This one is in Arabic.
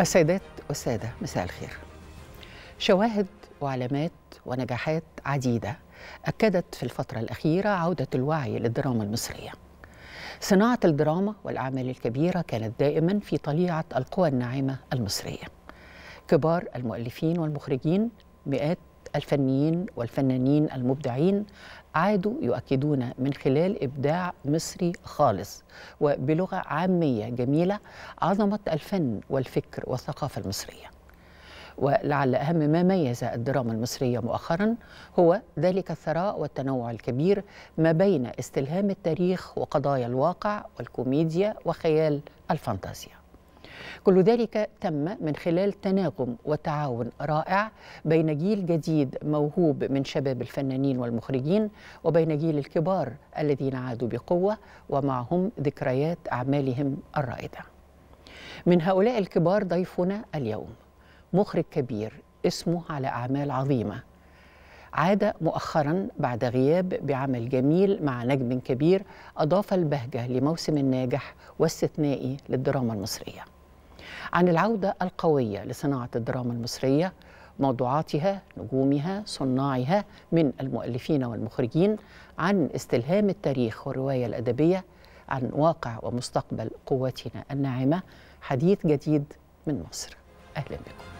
السيدات والسادة مساء الخير شواهد وعلامات ونجاحات عديدة أكدت في الفترة الأخيرة عودة الوعي للدراما المصرية صناعة الدراما والأعمال الكبيرة كانت دائما في طليعة القوى الناعمة المصرية كبار المؤلفين والمخرجين مئات الفنيين والفنانين المبدعين عادوا يؤكدون من خلال إبداع مصري خالص وبلغة عامية جميلة عظمة الفن والفكر والثقافة المصرية ولعل أهم ما ميز الدراما المصرية مؤخرا هو ذلك الثراء والتنوع الكبير ما بين استلهام التاريخ وقضايا الواقع والكوميديا وخيال الفانتازيا كل ذلك تم من خلال تناغم وتعاون رائع بين جيل جديد موهوب من شباب الفنانين والمخرجين وبين جيل الكبار الذين عادوا بقوه ومعهم ذكريات اعمالهم الرائده من هؤلاء الكبار ضيفنا اليوم مخرج كبير اسمه على اعمال عظيمه عاد مؤخرا بعد غياب بعمل جميل مع نجم كبير أضاف البهجة لموسم الناجح واستثنائي للدراما المصرية عن العودة القوية لصناعة الدراما المصرية موضوعاتها نجومها صناعها من المؤلفين والمخرجين عن استلهام التاريخ والرواية الأدبية عن واقع ومستقبل قوتنا الناعمة حديث جديد من مصر أهلا بكم